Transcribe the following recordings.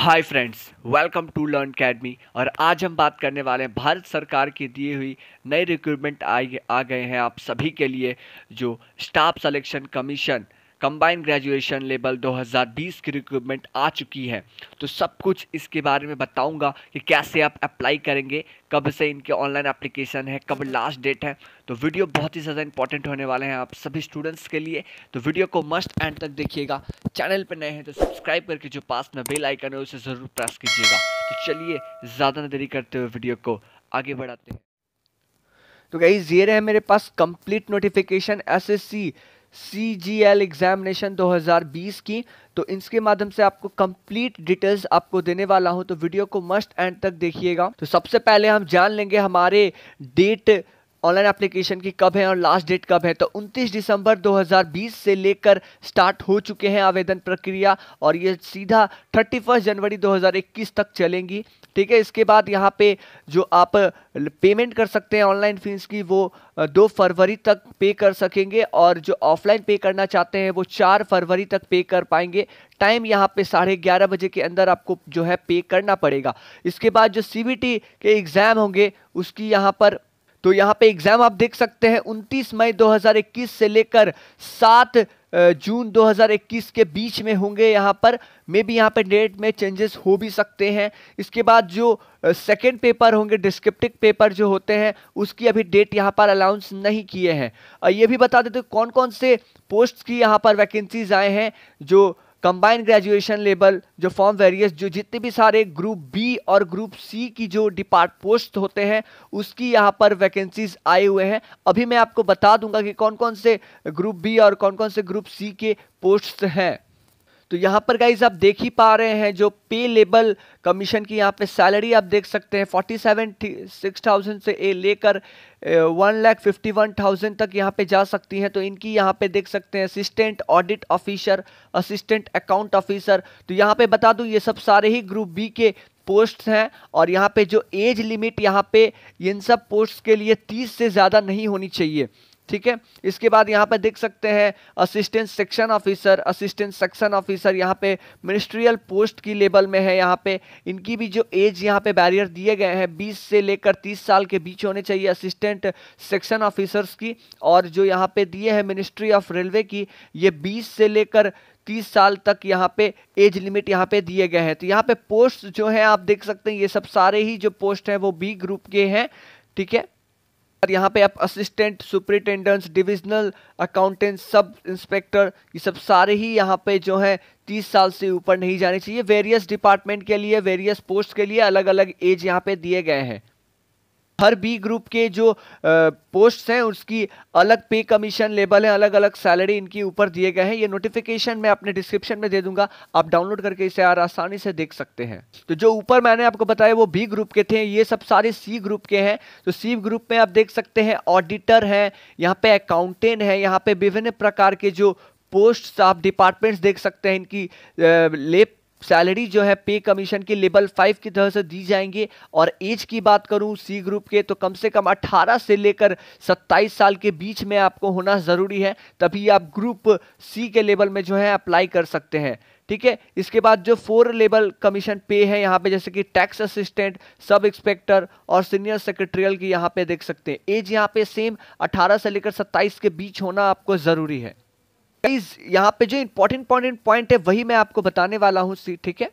hi friends welcome to Learn Academy और आज हम बात करने वाले हैं भारत सरकार की दिए हुई नए रिक्रूटमेंट आ गए हैं आप सभी के लिए जो staff selection commission combine graduation level 2020 की रिक्रूटमेंट आ चुकी है तो सब कुछ इसके बारे में बताऊंगा कि कैसे आप अप्लाई करेंगे कब से इनके ऑनलाइन एप्लीकेशन है कब लास्ट डेट है तो वीडियो बहुत ही ज़्यादा इंपॉर्टेंट होने वाले हैं आप सभी स्टूडेंट्स के लिए तो वीडियो को मस्ट एंड तक देखिएगा चैनल पर नए हैं तो सब्सक्राइब करके जो पास में बेल आइकन है उसे ज़रूर प्रेस कीजिएगा तो चलिए ज़्यादा न देरी करते हुए वीडियो को आगे बढ़ाते हैं तो गाइज ये रहे मेरे पास complete notification SSC C G L examination 2020 की तो इसके माध्यम से आपको कंप्लीट डिटेल्स आपको देने वाला हूं तो वीडियो को मस्ट एंड तक देखिएगा तो सबसे पहले हम जान लेंगे हमारे डेट ऑनलाइन एप्लीकेशन की कब है और लास्ट डेट कब है तो 29 दिसंबर 2020 से लेकर स्टार्ट हो चुके हैं आवेदन प्रक्रिया और ये सीधा 31 जनवरी 2021 तक चलेंगी ठीक है इसके बाद यहाँ पे जो आप पेमेंट कर सकते हैं ऑनलाइन फीस की वो दो फरवरी तक पे कर सकेंगे और जो ऑफलाइन पे करना चाहते हैं वो चार फरवरी तक पे कर पाएंगे टाइम यहाँ पे साढ़े ग्यारह बजे के अंदर आपको जो है पे करना पड़ेगा इसके बाद जो सी के एग्ज़ाम होंगे उसकी यहाँ पर तो यहाँ पे एग्जाम आप देख सकते हैं 29 मई 2021 से लेकर 7 जून 2021 के बीच में होंगे यहाँ पर मे बी यहाँ पे डेट में चेंजेस हो भी सकते हैं इसके बाद जो सेकेंड पेपर होंगे डिस्क्रिप्टिव पेपर जो होते हैं उसकी अभी डेट यहाँ पर अलाउंस नहीं किए हैं ये भी बता देते कौन कौन से पोस्ट की यहाँ पर वैकेंसीज आए हैं जो कंबाइंड ग्रेजुएशन लेवल जो फॉर्म वेरियस जो जितने भी सारे ग्रुप बी और ग्रुप सी की जो डिपार्ट पोस्ट होते हैं उसकी यहाँ पर वैकेंसीज आए हुए हैं अभी मैं आपको बता दूंगा कि कौन कौन से ग्रुप बी और कौन कौन से ग्रुप सी के पोस्ट्स हैं तो यहाँ पर गाइज आप देख ही पा रहे हैं जो पे लेबल कमीशन की यहाँ पे सैलरी आप देख सकते हैं फोर्टी सेवन सिक्स थाउजेंड से ए लेकर one lakh fifty one thousand तक यहाँ पे जा सकती हैं तो इनकी यहाँ पे देख सकते हैं assistant audit officer assistant account officer तो यहाँ पे बता दूँ ये सब सारे ही ग्रुप बी के पोस्ट हैं और यहाँ पे जो एज लिमिट यहाँ पे इन सब पोस्ट के लिए तीस से ज़्यादा नहीं होनी चाहिए ठीक है इसके बाद यहाँ पर देख सकते हैं assistant section officer assistant section officer यहाँ पे मिनिस्ट्रियल पोस्ट की लेवल में है यहाँ पे इनकी भी जो एज यहाँ पे बैरियर दिए गए हैं 20 से लेकर 30 साल के बीच होने चाहिए असिस्टेंट सेक्शन ऑफिसर्स की और जो यहाँ पे दिए हैं मिनिस्ट्री ऑफ रेलवे की ये बीस से लेकर तीस साल तक यहाँ पे एज लिमिट यहाँ पे दिए गए हैं तो यहाँ पे पोस्ट जो है आप देख सकते हैं ये सब सारे ही जो पोस्ट हैं वो बी ग्रुप के हैं ठीक है और यहाँ पे आप assistant superintendents divisional accountant sub inspector ये सब सारे ही यहाँ पे जो है तीस साल से ऊपर नहीं जाने चाहिए वेरियस डिपार्टमेंट के लिए वेरियस पोस्ट के लिए अलग अलग एज यहाँ पे दिए गए हैं हर बी ग्रुप के जो पोस्ट्स हैं उसकी अलग पे कमीशन लेबल है अलग अलग सैलरी इनके ऊपर दिए गए हैं ये नोटिफिकेशन मैं अपने डिस्क्रिप्शन में दे दूंगा आप डाउनलोड करके इसे आर आसानी से देख सकते हैं तो जो ऊपर मैंने आपको बताया वो बी ग्रुप के थे ये सब सारे सी ग्रुप के हैं तो सी ग्रुप में आप देख सकते हैं ऑडिटर है यहाँ पे अकाउंटेंट है यहाँ पे विभिन्न प्रकार के जो पोस्ट आप डिपार्टमेंट्स देख सकते हैं इनकी लेप सैलरी जो है पे कमीशन की लेवल फाइव की तरह से दी जाएंगे और एज की बात करूं सी ग्रुप के तो कम से कम 18 से लेकर 27 साल के बीच में आपको होना ज़रूरी है तभी आप ग्रुप सी के लेवल में जो है अप्लाई कर सकते हैं ठीक है इसके बाद जो फोर लेवल कमीशन पे है यहाँ पे जैसे कि टैक्स असिस्टेंट सब इंस्पेक्टर और सीनियर सेक्रेटरियल की यहाँ पे देख सकते हैं एज यहाँ पे सेम 18 से लेकर 27 के बीच होना आपको ज़रूरी है गाइस यहाँ पे जो इंपॉर्टेंट पॉइंट पॉइंट है वही मैं आपको बताने वाला हूँ ठीक है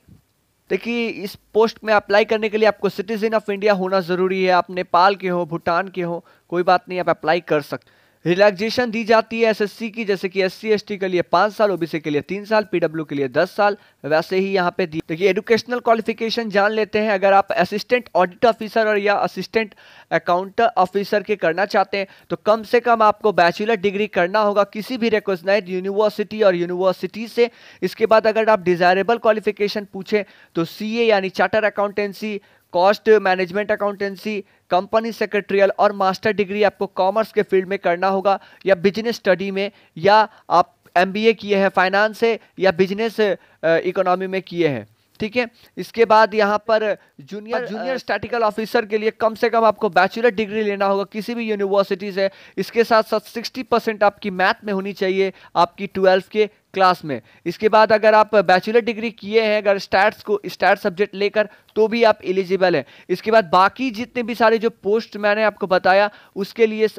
देखिए इस पोस्ट में अप्लाई करने के लिए आपको सिटीजन ऑफ इंडिया होना ज़रूरी है आप नेपाल के हो भूटान के हो कोई बात नहीं आप अप्लाई कर सकते रिलैक्सेशन दी जाती है एसएससी की जैसे कि एससी एसटी के लिए पाँच साल ओबीसी के लिए तीन साल पीडब्ल्यू के लिए दस साल वैसे ही यहाँ पे दी देखिए एजुकेशनल क्वालिफिकेशन जान लेते हैं अगर आप असिस्टेंट ऑडिट ऑफिसर और या असिस्टेंट अकाउंट ऑफिसर के करना चाहते हैं तो कम से कम आपको बैचलर डिग्री करना होगा किसी भी रिकोजनाइज यूनिवर्सिटी और यूनिवर्सिटी से इसके बाद अगर आप डिजायरेबल क्वालिफिकेशन पूछें तो सी यानी charter accountancy cost management accountancy company secretarial और मास्टर डिग्री आपको कॉमर्स के फील्ड में करना होगा या बिजनेस स्टडी में या आप एमबीए किए हैं फाइनेंस से या बिजनेस इकोनॉमी में किए हैं ठीक है इसके बाद यहाँ पर जूनियर जूनियर स्टैटिकल ऑफिसर के लिए कम से कम आपको बैचलर डिग्री लेना होगा किसी भी यूनिवर्सिटी से इसके साथ साथ सिक्सटी परसेंट आपकी मैथ में होनी चाहिए आपकी ट्वेल्थ के क्लास में इसके बाद अगर आप बैचलर डिग्री किए हैं अगर स्टैट्स को स्टैट सब्जेक्ट लेकर तो भी आप एलिजिबल हैं इसके बाद बाकी जितने भी सारे जो पोस्ट मैंने आपको बताया उसके लिए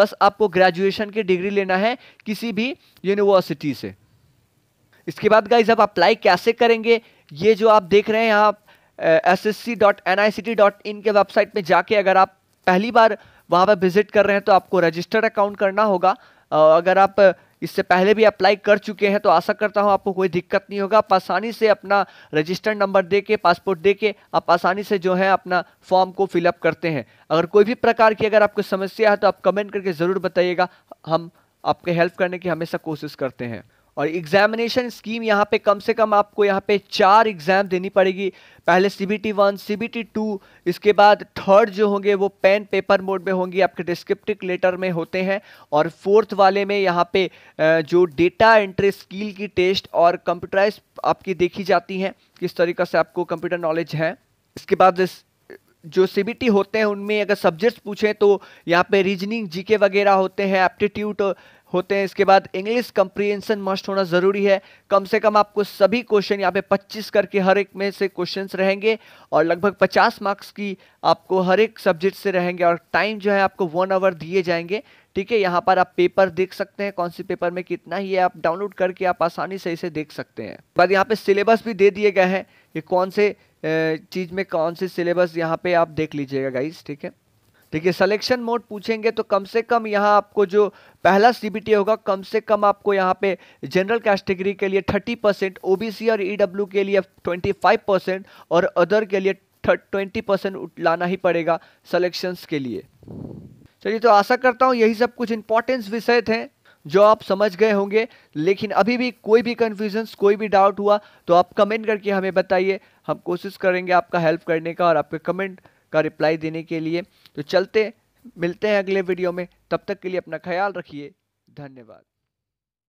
बस आपको ग्रेजुएशन की डिग्री लेना है किसी भी यूनिवर्सिटी से इसके बाद गाइज आप अप्लाई कैसे करेंगे ये जो आप देख रहे हैं आप S S C dot N I C T dot in के वेबसाइट में जाके अगर आप पहली बार वहाँ पर विजिट कर रहे हैं तो आपको रजिस्टर्ड अकाउंट करना होगा अगर आप इससे पहले भी अप्लाई कर चुके हैं तो आशा करता हूँ आपको कोई दिक्कत नहीं होगा आप आसानी से अपना रजिस्टर्ड नंबर दे के पासपोर्ट दे के आप आसानी से जो है अपना फॉर्म को फिलअप करते हैं अगर कोई भी प्रकार की अगर आपको समस्या है तो आप कमेंट करके ज़रूर बताइएगा हम आपके हेल्प करने की हमेशा कोशिश करते हैं और एग्जामिनेशन स्कीम यहाँ पे कम से कम आपको यहाँ पे चार एग्ज़ाम देनी पड़ेगी पहले C B T one C B T two इसके बाद थर्ड जो होंगे वो पेन पेपर मोड में होंगे आपके डिस्क्रिप्टिव लेटर में होते हैं और फोर्थ वाले में यहाँ पे जो डेटा एंट्री स्किल की टेस्ट और कंप्यूटराइज आपकी देखी जाती हैं किस तरीके से आपको कंप्यूटर नॉलेज है इसके बाद इस जो सीबीटी होते हैं उनमें अगर सब्जेक्ट्स पूछें तो यहाँ पे रीजनिंग जीके वगैरह होते हैं एप्टीट्यूड होते हैं इसके बाद इंग्लिश कंप्रीहेंशन मस्ट होना ज़रूरी है कम से कम आपको सभी क्वेश्चन यहाँ पे 25 करके हर एक में से क्वेश्चंस रहेंगे और लगभग 50 मार्क्स की आपको हर एक सब्जेक्ट से रहेंगे और टाइम जो है आपको वन आवर दिए जाएंगे ठीक है यहाँ पर आप पेपर देख सकते हैं कौन सी पेपर में कितना ही है आप डाउनलोड करके आप आसानी से इसे देख सकते हैं बाद यहाँ पे सिलेबस भी दे दिए गए हैं ये कौन से चीज़ में कौन से सिलेबस यहाँ पे आप देख लीजिएगा गाइज ठीक है ठीक है सिलेक्शन मोड पूछेंगे तो कम से कम यहाँ आपको जो पहला सीबीटी होगा कम से कम आपको यहाँ पे जनरल कैटेगरी के लिए 30 परसेंट ओ और ईडब्ल्यू e के लिए 25 परसेंट और अदर के लिए ट्वेंटी परसेंट लाना ही पड़ेगा सलेक्शंस के लिए चलिए तो आशा करता हूँ यही सब कुछ इंपॉर्टेंस विषय थे जो आप समझ गए होंगे लेकिन अभी भी कोई भी कन्फ्यूजन्स कोई भी डाउट हुआ तो आप कमेंट करके हमें बताइए हम कोशिश करेंगे आपका हेल्प करने का और आपके कमेंट का रिप्लाई देने के लिए तो चलते मिलते हैं अगले वीडियो में तब तक के लिए अपना ख्याल रखिए धन्यवाद